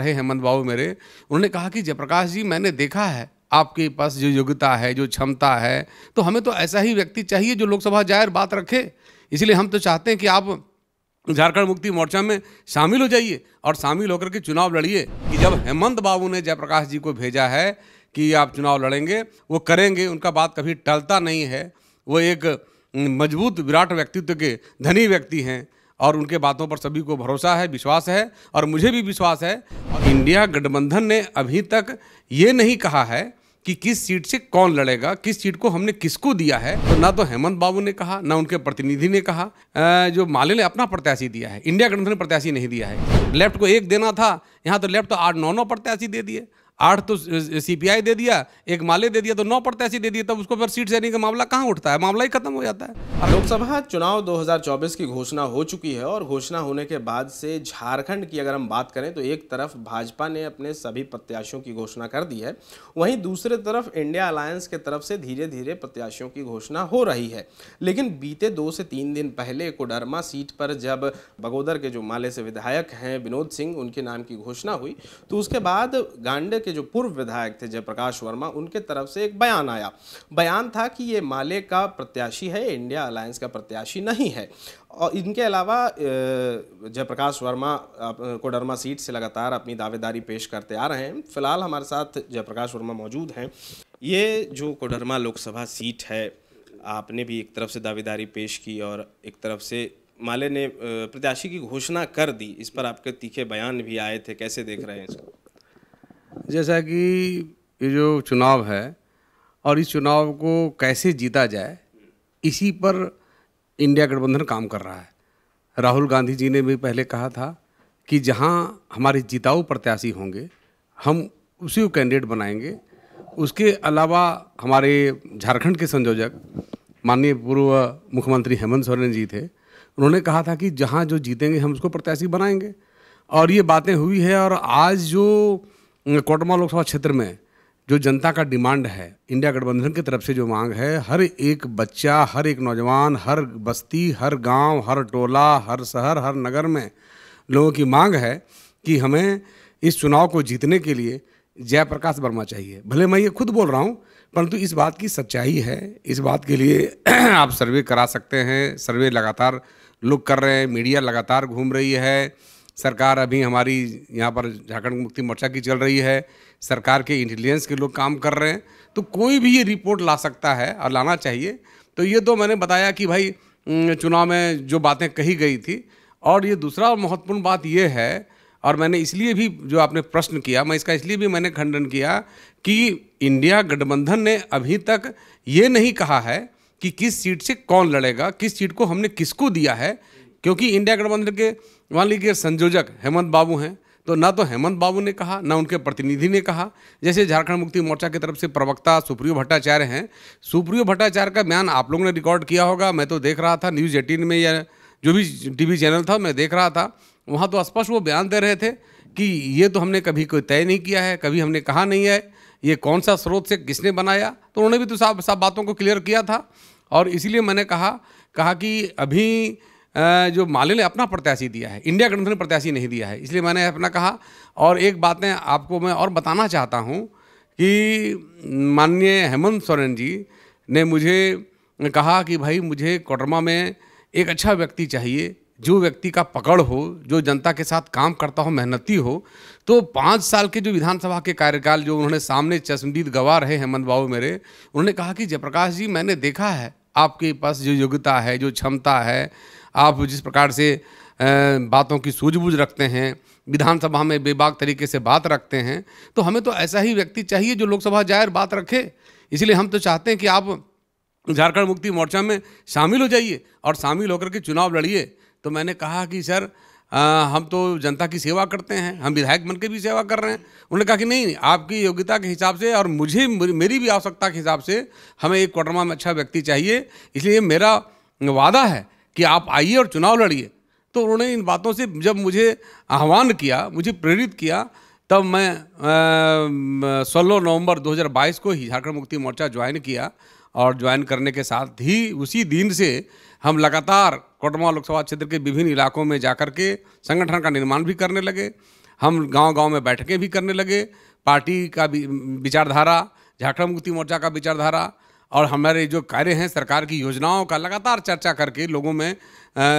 रहे हेमंत बाबू मेरे उन्होंने कहा कि जयप्रकाश जी मैंने देखा है आपके पास जो योग्यता है जो क्षमता है तो हमें तो ऐसा ही व्यक्ति चाहिए जो लोकसभा जाए और बात रखे इसलिए हम तो चाहते हैं कि आप झारखंड मुक्ति मोर्चा में शामिल हो जाइए और शामिल होकर के चुनाव लड़िए कि जब हेमंत बाबू ने जयप्रकाश जी को भेजा है कि आप चुनाव लड़ेंगे वो करेंगे उनका बात कभी टलता नहीं है वो एक मजबूत विराट व्यक्तित्व के धनी व्यक्ति हैं और उनके बातों पर सभी को भरोसा है विश्वास है और मुझे भी विश्वास है और इंडिया गठबंधन ने अभी तक ये नहीं कहा है कि किस सीट से कौन लड़ेगा किस सीट को हमने किसको दिया है तो ना तो हेमंत बाबू ने कहा ना उनके प्रतिनिधि ने कहा जो माले ने अपना प्रत्याशी दिया है इंडिया गठबंधन ने प्रत्याशी नहीं दिया है लेफ्ट को एक देना था यहाँ तो लेफ्ट तो आठ नौ नौ प्रत्याशी दे दिए आठ तो सीपीआई दे दिया एक माले दे दिया तो नौ प्रत्याशी दे दिया तब उसको फिर सीट शेयरिंग का मामला कहाँ उठता है मामला ही खत्म हो जाता है लोकसभा चुनाव 2024 की घोषणा हो चुकी है और घोषणा होने के बाद से झारखंड की अगर हम बात करें तो एक तरफ भाजपा ने अपने सभी प्रत्याशियों की घोषणा कर दी है वहीं दूसरे तरफ इंडिया अलायंस के तरफ से धीरे धीरे प्रत्याशियों की घोषणा हो रही है लेकिन बीते दो से तीन दिन पहले कोडरमा सीट पर जब बगोदर के जो माले से विधायक हैं विनोद सिंह उनके नाम की घोषणा हुई तो उसके बाद गांडे के जो पूर्व विधायक थे जयप्रकाश वर्मा उनके तरफ से एक बयान आया बयान था कि ये माले का प्रत्याशी है इंडिया अलायंस का प्रत्याशी नहीं है और इनके अलावा जयप्रकाश वर्मा कोडरमा सीट से लगातार अपनी दावेदारी पेश करते आ रहे हैं फिलहाल हमारे साथ जयप्रकाश वर्मा मौजूद हैं ये जो कोडरमा लोकसभा सीट है आपने भी एक तरफ से दावेदारी पेश की और एक तरफ से माले ने प्रत्याशी की घोषणा कर दी इस पर आपके तीखे बयान भी आए थे कैसे देख रहे हैं इसको जैसा कि ये जो चुनाव है और इस चुनाव को कैसे जीता जाए इसी पर इंडिया गठबंधन काम कर रहा है राहुल गांधी जी ने भी पहले कहा था कि जहां हमारे जिताऊ प्रत्याशी होंगे हम उसी को कैंडिडेट बनाएंगे उसके अलावा हमारे झारखंड के संयोजक माननीय पूर्व मुख्यमंत्री हेमंत सोरेन जी थे उन्होंने कहा था कि जहां जो जीतेंगे हम उसको प्रत्याशी बनाएंगे और ये बातें हुई है और आज जो कोटमा लोकसभा क्षेत्र में जो जनता का डिमांड है इंडिया गठबंधन की तरफ से जो मांग है हर एक बच्चा हर एक नौजवान हर बस्ती हर गांव, हर टोला हर शहर हर नगर में लोगों की मांग है कि हमें इस चुनाव को जीतने के लिए जयप्रकाश वर्मा चाहिए भले मैं ये खुद बोल रहा हूँ परंतु इस बात की सच्चाई है इस बात के लिए आप सर्वे करा सकते हैं सर्वे लगातार लोग कर रहे हैं मीडिया लगातार घूम रही है सरकार अभी हमारी यहाँ पर झारखंड मुक्ति मोर्चा की चल रही है सरकार के इंटेलिजेंस के लोग काम कर रहे हैं तो कोई भी ये रिपोर्ट ला सकता है और लाना चाहिए तो ये तो मैंने बताया कि भाई चुनाव में जो बातें कही गई थी और ये दूसरा महत्वपूर्ण बात ये है और मैंने इसलिए भी जो आपने प्रश्न किया मैं इसका इसलिए भी मैंने खंडन किया कि इंडिया गठबंधन ने अभी तक ये नहीं कहा है कि किस सीट से कौन लड़ेगा किस सीट को हमने किसको दिया है क्योंकि इंडिया गठबंधन के मान लीजिए संयोजक हेमंत बाबू हैं तो ना तो हेमंत बाबू ने कहा ना उनके प्रतिनिधि ने कहा जैसे झारखंड मुक्ति मोर्चा की तरफ से प्रवक्ता सुप्रियो भट्टाचार्य हैं सुप्रियो भट्टाचार्य का बयान आप लोगों ने रिकॉर्ड किया होगा मैं तो देख रहा था न्यूज़ एटीन में या जो भी टीवी चैनल था मैं देख रहा था वहाँ तो स्पष्ट वो बयान दे रहे थे कि ये तो हमने कभी कोई तय नहीं किया है कभी हमने कहा नहीं है ये कौन सा स्रोत से किसने बनाया तो उन्होंने भी तो साफ साफ बातों को क्लियर किया था और इसीलिए मैंने कहा कहा कि अभी जो माले ने अपना प्रत्याशी दिया है इंडिया गठबंधन ने प्रत्याशी नहीं दिया है इसलिए मैंने अपना कहा और एक बात आपको मैं और बताना चाहता हूँ कि माननीय हेमंत सोरेन जी ने मुझे कहा कि भाई मुझे कोटरमा में एक अच्छा व्यक्ति चाहिए जो व्यक्ति का पकड़ हो जो जनता के साथ काम करता हो मेहनती हो तो पाँच साल के जो विधानसभा के कार्यकाल जो उन्होंने सामने चश्मदीद गवा रहे हेमंत बाबू मेरे उन्होंने कहा कि जयप्रकाश जी मैंने देखा है आपके पास जो योग्यता है जो क्षमता है आप जिस प्रकार से बातों की सूझबूझ रखते हैं विधानसभा में बेबाक तरीके से बात रखते हैं तो हमें तो ऐसा ही व्यक्ति चाहिए जो लोकसभा जाए और बात रखे इसलिए हम तो चाहते हैं कि आप झारखंड मुक्ति मोर्चा में शामिल हो जाइए और शामिल होकर के चुनाव लड़िए तो मैंने कहा कि सर आ, हम तो जनता की सेवा करते हैं हम विधायक बन के भी सेवा कर रहे हैं उन्होंने कहा कि नहीं आपकी योग्यता के हिसाब से और मुझे मेरी भी आवश्यकता के हिसाब से हमें एक कोटरमा में अच्छा व्यक्ति चाहिए इसलिए मेरा वादा है कि आप आइए और चुनाव लड़िए तो उन्होंने इन बातों से जब मुझे आह्वान किया मुझे प्रेरित किया तब मैं सोलह नवंबर 2022 को ही झारखंड मुक्ति मोर्चा ज्वाइन किया और ज्वाइन करने के साथ ही उसी दिन से हम लगातार कोटमा लोकसभा क्षेत्र के विभिन्न इलाकों में जाकर के संगठन का निर्माण भी करने लगे हम गांव-गांव में बैठकें भी करने लगे पार्टी का विचारधारा झारखंड मुक्ति मोर्चा का विचारधारा और हमारे जो कार्य हैं सरकार की योजनाओं का लगातार चर्चा करके लोगों में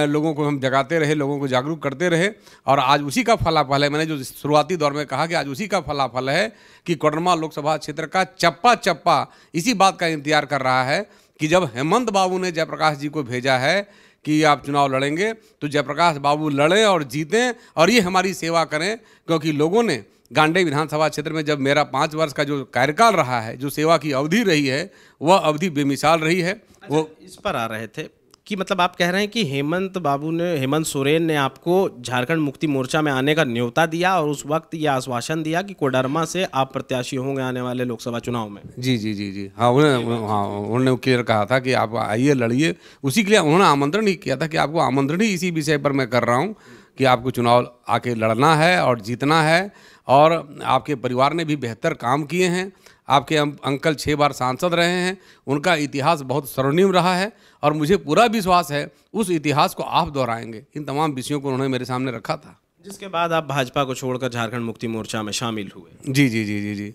लोगों को हम जगाते रहे लोगों को जागरूक करते रहे और आज उसी का फलाफल है मैंने जो शुरुआती दौर में कहा कि आज उसी का फलाफल है कि कोडरमा लोकसभा क्षेत्र का चप्पा चप्पा इसी बात का इंतजार कर रहा है कि जब हेमंत बाबू ने जयप्रकाश जी को भेजा है कि आप चुनाव लड़ेंगे तो जयप्रकाश बाबू लड़ें और जीतें और ये हमारी सेवा करें क्योंकि लोगों ने गांडे विधानसभा क्षेत्र में जब मेरा पाँच वर्ष का जो कार्यकाल रहा है जो सेवा की अवधि रही है वह अवधि बेमिसाल रही है अच्छा, वो इस पर आ रहे थे कि मतलब आप कह रहे हैं कि हेमंत बाबू ने हेमंत सोरेन ने आपको झारखंड मुक्ति मोर्चा में आने का न्योता दिया और उस वक्त ये आश्वासन दिया कि कोडरमा से आप प्रत्याशी होंगे आने वाले लोकसभा चुनाव में जी जी जी जी हाँ, हाँ तो उन्होंने हाँ उन्होंने क्लियर कहा था कि आप आइए लड़िए उसी के लिए उन्होंने आमंत्रण ही किया था कि आपको आमंत्रण ही इसी विषय पर मैं कर रहा हूँ कि आपको चुनाव आके लड़ना है और जीतना है और आपके परिवार ने भी बेहतर काम किए हैं आपके अं-, अंकल छः बार सांसद रहे हैं उनका इतिहास बहुत स्वर्णिम रहा है और मुझे पूरा विश्वास है उस इतिहास को आप दोहराएंगे इन तमाम विषयों को उन्होंने मेरे सामने रखा था जिसके बाद आप भाजपा को छोड़कर झारखंड मुक्ति मोर्चा में शामिल हुए जी जी जी जी जी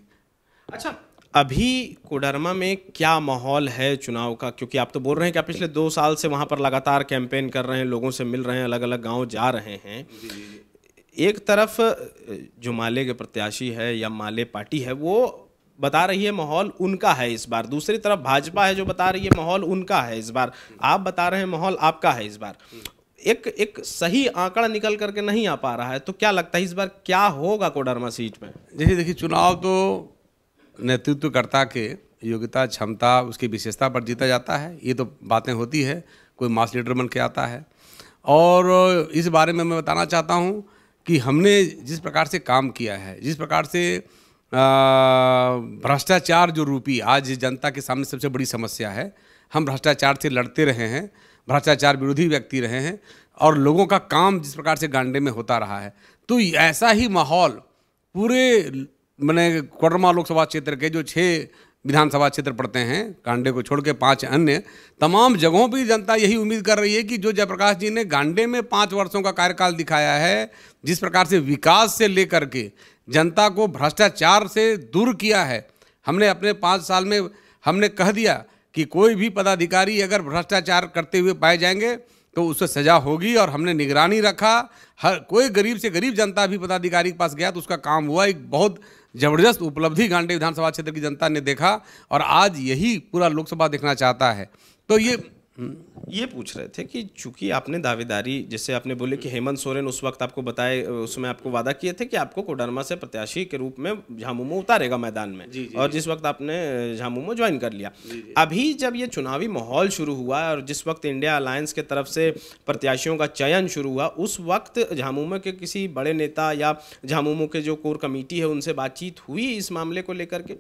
अच्छा अभी कोडरमा में क्या माहौल है चुनाव का क्योंकि आप तो बोल रहे हैं कि आप पिछले दो साल से वहाँ पर लगातार कैंपेन कर रहे हैं लोगों से मिल रहे हैं अलग अलग गाँव जा रहे हैं एक तरफ जो माले के प्रत्याशी है या माले पार्टी है वो बता रही है माहौल उनका है इस बार दूसरी तरफ भाजपा है जो बता रही है माहौल उनका है इस बार आप बता रहे हैं माहौल आपका है इस बार एक एक सही आंकड़ा निकल करके नहीं आ पा रहा है तो क्या लगता है इस बार क्या होगा कोडरमा सीट में जैसे देखिए चुनाव तो नेतृत्वकर्ता के योग्यता क्षमता उसकी विशेषता पर जीता जाता है ये तो बातें होती है कोई मास लीडर बन के आता है और इस बारे में मैं बताना चाहता हूँ कि हमने जिस प्रकार से काम किया है जिस प्रकार से भ्रष्टाचार जो रूपी आज जनता के सामने सबसे बड़ी समस्या है हम भ्रष्टाचार से लड़ते रहे हैं भ्रष्टाचार विरोधी व्यक्ति रहे हैं और लोगों का काम जिस प्रकार से गांडे में होता रहा है तो ऐसा ही माहौल पूरे मैंने कोडरमा लोकसभा क्षेत्र के जो छः विधानसभा क्षेत्र पड़ते हैं कांडे को छोड़ के पाँच अन्य तमाम जगहों पर जनता यही उम्मीद कर रही है कि जो जयप्रकाश जी ने गांडे में पाँच वर्षों का कार्यकाल दिखाया है जिस प्रकार से विकास से लेकर के जनता को भ्रष्टाचार से दूर किया है हमने अपने पाँच साल में हमने कह दिया कि कोई भी पदाधिकारी अगर भ्रष्टाचार करते हुए पाए जाएंगे तो उससे सजा होगी और हमने निगरानी रखा हर कोई गरीब से गरीब जनता भी पदाधिकारी के पास गया तो उसका काम हुआ एक बहुत जबरदस्त उपलब्धि गांडे विधानसभा क्षेत्र की जनता ने देखा और आज यही पूरा लोकसभा देखना चाहता है तो ये हम्म, ये पूछ रहे थे कि चूंकि आपने दावेदारी जैसे आपने बोले कि हेमंत सोरेन उस वक्त आपको बताए उसमें आपको वादा किए थे कि आपको कोडरमा से प्रत्याशी के रूप में झामुमो उतारेगा मैदान में जी, जी, और जिस वक्त आपने झामुमो ज्वाइन कर लिया जी, अभी जब ये चुनावी माहौल शुरू हुआ और जिस वक्त इंडिया अलायंस के तरफ से प्रत्याशियों का चयन शुरू हुआ उस वक्त झामुमो के किसी बड़े नेता या झामुमो के जो कोर कमेटी है उनसे बातचीत हुई इस मामले को लेकर के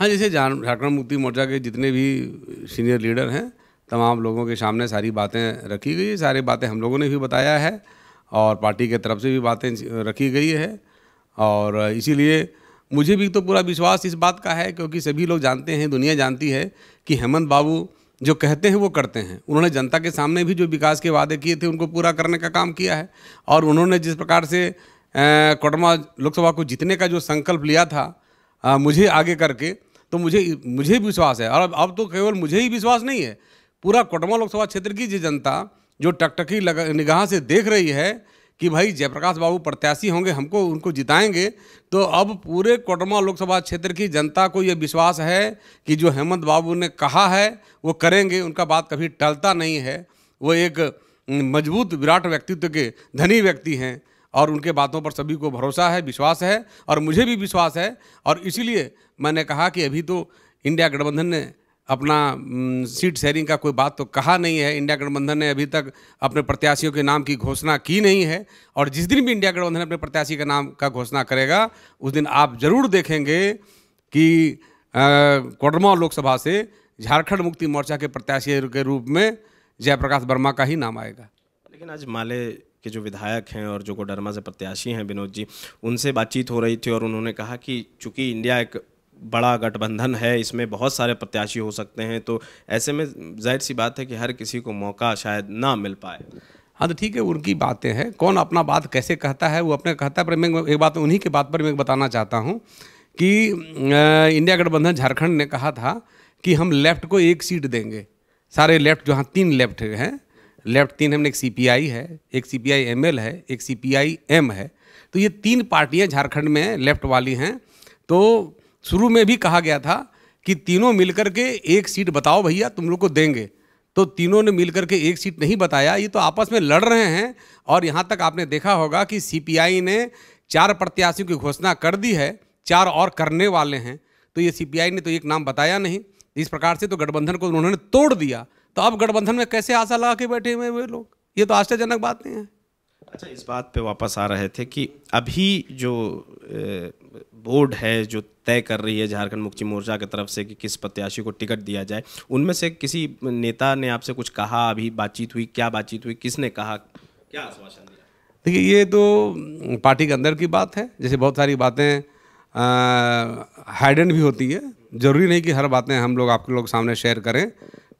हाँ जैसे झारखंड मुक्ति मोर्चा के जितने भी सीनियर लीडर हैं तमाम लोगों के सामने सारी बातें रखी गई सारी बातें हम लोगों ने भी बताया है और पार्टी के तरफ से भी बातें रखी गई है और इसीलिए मुझे भी तो पूरा विश्वास इस बात का है क्योंकि सभी लोग जानते हैं दुनिया जानती है कि हेमंत बाबू जो कहते हैं वो करते हैं उन्होंने जनता के सामने भी जो विकास के वादे किए थे उनको पूरा करने का काम किया है और उन्होंने जिस प्रकार से कोटमा लोकसभा को जीतने का जो संकल्प लिया था आ, मुझे आगे करके तो मुझे मुझे विश्वास है और अब अब तो केवल मुझे ही विश्वास नहीं है पूरा कोटमा लोकसभा क्षेत्र की जो जनता जो टकटकी निगाह से देख रही है कि भाई जयप्रकाश बाबू प्रत्याशी होंगे हमको उनको जिताएंगे तो अब पूरे कोटमा लोकसभा क्षेत्र की जनता को ये विश्वास है कि जो हेमंत बाबू ने कहा है वो करेंगे उनका बात कभी टलता नहीं है वो एक मजबूत विराट व्यक्तित्व के धनी व्यक्ति हैं और उनके बातों पर सभी को भरोसा है विश्वास है और मुझे भी विश्वास है और इसीलिए मैंने कहा कि अभी तो इंडिया गठबंधन ने अपना सीट शेयरिंग का कोई बात तो कहा नहीं है इंडिया गठबंधन ने अभी तक अपने प्रत्याशियों के नाम की घोषणा की नहीं है और जिस दिन भी इंडिया गठबंधन अपने प्रत्याशी के नाम का घोषणा करेगा उस दिन आप जरूर देखेंगे कि कोडरमा लोकसभा से झारखंड मुक्ति मोर्चा के प्रत्याशी के रूप में जयप्रकाश वर्मा का ही नाम आएगा लेकिन आज माले के जो विधायक हैं और जो कोडरमा से प्रत्याशी हैं विनोद जी उनसे बातचीत हो रही थी और उन्होंने कहा कि चूंकि इंडिया एक बड़ा गठबंधन है इसमें बहुत सारे प्रत्याशी हो सकते हैं तो ऐसे में जाहिर सी बात है कि हर किसी को मौका शायद ना मिल पाए हाँ तो ठीक है उनकी बातें हैं कौन अपना बात कैसे कहता है वो अपने कहता है पर मैं एक बात उन्हीं के बात पर मैं बताना चाहता हूँ कि इंडिया गठबंधन झारखंड ने कहा था कि हम लेफ्ट को एक सीट देंगे सारे लेफ्ट जो हाँ तीन लेफ्ट हैं लेफ्ट तीन हमने एक सी है एक सी पी है एक सी एम है तो ये तीन पार्टियाँ झारखंड में लेफ्ट वाली हैं तो शुरू में भी कहा गया था कि तीनों मिलकर के एक सीट बताओ भैया तुम लोग को देंगे तो तीनों ने मिलकर के एक सीट नहीं बताया ये तो आपस में लड़ रहे हैं और यहाँ तक आपने देखा होगा कि सीपीआई ने चार प्रत्याशियों की घोषणा कर दी है चार और करने वाले हैं तो ये सीपीआई ने तो एक नाम बताया नहीं इस प्रकार से तो गठबंधन को उन्होंने तोड़ दिया तो अब गठबंधन में कैसे आशा लगा के बैठे हुए वे लोग ये तो आश्चर्यजनक बात नहीं है अच्छा इस बात पे वापस आ रहे थे कि अभी जो बोर्ड है जो तय कर रही है झारखंड मुक्ति मोर्चा की तरफ से कि किस प्रत्याशी को टिकट दिया जाए उनमें से किसी नेता ने आपसे कुछ कहा अभी बातचीत हुई क्या बातचीत हुई किसने कहा क्या आश्वासन दिया देखिए ये तो पार्टी के अंदर की बात है जैसे बहुत सारी बातें हाइडन भी होती है ज़रूरी नहीं कि हर बातें हम लोग आपके लोग सामने शेयर करें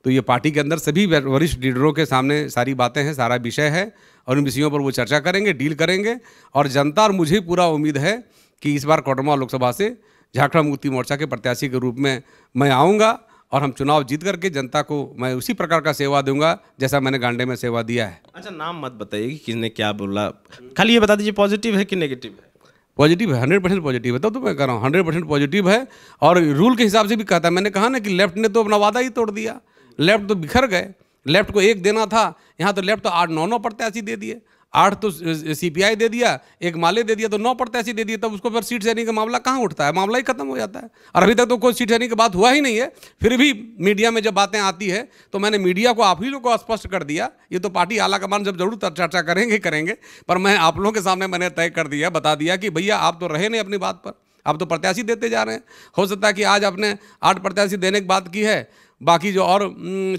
तो ये पार्टी के अंदर सभी वरिष्ठ लीडरों के सामने सारी बातें हैं सारा विषय है और इन विषयों पर वो चर्चा करेंगे डील करेंगे और जनता और मुझे पूरा उम्मीद है कि इस बार कोटरमा लोकसभा से झारखंड मुक्ति मोर्चा के प्रत्याशी के रूप में मैं आऊँगा और हम चुनाव जीत करके जनता को मैं उसी प्रकार का सेवा दूंगा जैसा मैंने गांडे में सेवा दिया है अच्छा नाम मत बताइए कि किसने क्या बोला खाली ये बता दीजिए पॉजिटिव है कि नेगेटिव है पॉजिटिव है हंड्रेड परसेंट पॉजिटिव है तब तो मैं कह रहा हूँ हंड्रेड परसेंट पॉजिटिव है और रूल के हिसाब से भी कहता है मैंने कहा ना कि लेफ्ट ने तो अपना वादा ही तोड़ दिया लेफ्ट तो बिखर गए लेफ्ट को एक देना था यहाँ तो लेफ्ट तो आठ नौ नौ प्रत्याशी दे दिए आठ तो सीपीआई दे दिया एक माले दे दिया तो नौ प्रत्याशी दे दिया तब उसको फिर सीट शेयरिंग का मामला कहाँ उठता है मामला ही खत्म हो जाता है और अभी तक तो कोई सीट शेयरिंग की बात हुआ ही नहीं है फिर भी मीडिया में जब बातें आती है तो मैंने मीडिया को आप ही लोग को स्पष्ट कर दिया ये तो पार्टी आला कमान जब जरूर चर्चा करेंगे करेंगे पर मैं आप लोगों के सामने मैंने तय कर दिया बता दिया कि भैया आप तो रहे नहीं अपनी बात पर आप तो प्रत्याशी देते जा रहे हैं हो सकता है कि आज आपने आठ प्रत्याशी देने की बात की है बाकी जो और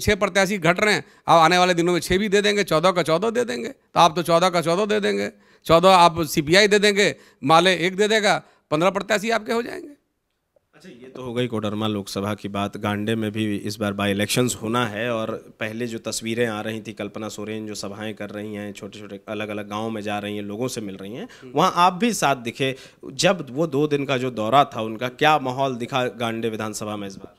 छः प्रत्याशी घट रहे हैं आप आने वाले दिनों में छः भी दे देंगे चौदह का चौदह दे देंगे तो आप तो चौदह का चौदह दे देंगे चौदह आप सीपीआई दे देंगे माले एक दे देगा पंद्रह प्रत्याशी आपके हो जाएंगे अच्छा ये तो हो गई कोडरमा लोकसभा की बात गांडे में भी इस बार बाई इलेक्शंस होना है और पहले जो तस्वीरें आ रही थी कल्पना सोरेन जो सभाएं कर रही हैं छोटे छोटे अलग अलग गाँव में जा रही हैं लोगों से मिल रही हैं हम्म। वहाँ आप भी साथ दिखे जब वो दो दिन का जो दौरा था उनका क्या माहौल दिखा गांडे विधानसभा में इस बार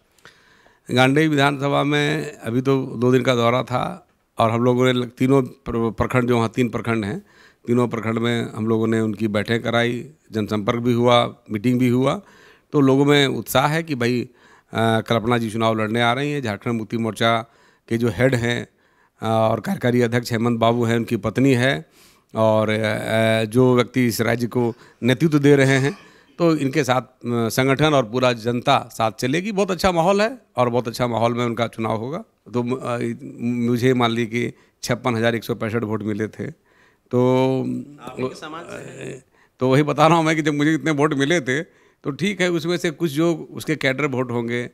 गांडे विधानसभा में अभी तो दो दिन का दौरा था और हम लोगों ने तीनों प्रखंड जो वहाँ तीन प्रखंड हैं तीनों प्रखंड में हम लोगों ने उनकी बैठक कराई जनसंपर्क भी हुआ मीटिंग भी हुआ तो लोगों में उत्साह है कि भाई कल्पना जी चुनाव लड़ने आ रही हैं झारखंड मुक्ति मोर्चा के जो हेड हैं और कार्यकारी अध्यक्ष हेमंत बाबू हैं उनकी पत्नी है और जो व्यक्ति इस राज्य को नेतृत्व दे रहे हैं तो इनके साथ संगठन और पूरा जनता साथ चलेगी बहुत अच्छा माहौल है और बहुत अच्छा माहौल में उनका चुनाव होगा तो मुझे मान लीजिए कि छप्पन हज़ार एक सौ पैंसठ वोट मिले थे तो तो वही बता रहा हूँ मैं कि जब मुझे इतने वोट मिले थे तो ठीक है उसमें से कुछ जो उसके कैडर वोट होंगे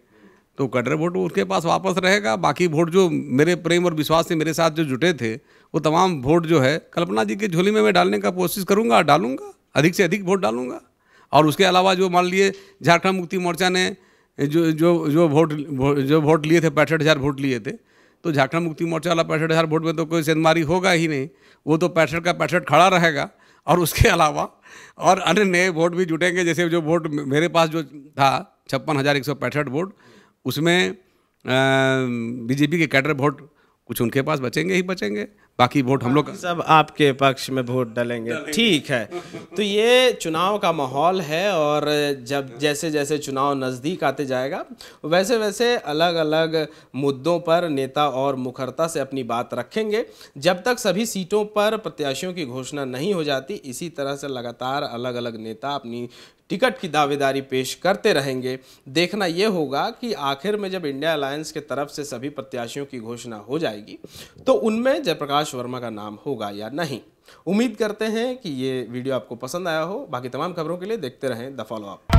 तो कैडर वोट उसके पास वापस रहेगा बाकी वोट जो मेरे प्रेम और विश्वास से मेरे साथ जो जुटे थे वो तमाम वोट जो है कल्पना जी के झोली में मैं डालने का कोशिश करूँगा डालूंगा अधिक से अधिक वोट डालूंगा और उसके अलावा जो मान लिए झारखंड मुक्ति मोर्चा ने जो जो जो वोट जो वोट लिए थे पैंसठ हज़ार वोट लिए थे तो झारखंड मुक्ति मोर्चा वाला पैंसठ हज़ार वोट में तो कोई सेंधमारी होगा ही नहीं वो तो पैंसठ का पैंसठ खड़ा रहेगा और उसके अलावा और अन्य नए वोट भी जुटेंगे जैसे जो वोट मेरे पास जो था छप्पन हज़ार एक सौ पैंसठ वोट उसमें बीजेपी के कैडर वोट कुछ उनके पास बचेंगे ही बचेंगे बाकी वोट हम लोग हाँ, सब आपके पक्ष में वोट डालेंगे ठीक है तो ये चुनाव का माहौल है और जब जैसे जैसे चुनाव नज़दीक आते जाएगा वैसे वैसे अलग अलग मुद्दों पर नेता और मुखरता से अपनी बात रखेंगे जब तक सभी सीटों पर प्रत्याशियों की घोषणा नहीं हो जाती इसी तरह से लगातार अलग अलग नेता अपनी टिकट की दावेदारी पेश करते रहेंगे देखना ये होगा कि आखिर में जब इंडिया अलायंस के तरफ से सभी प्रत्याशियों की घोषणा हो जाएगी तो उनमें जयप्रकाश वर्मा का नाम होगा या नहीं उम्मीद करते हैं कि ये वीडियो आपको पसंद आया हो बाकी तमाम खबरों के लिए देखते रहें द फॉलो अप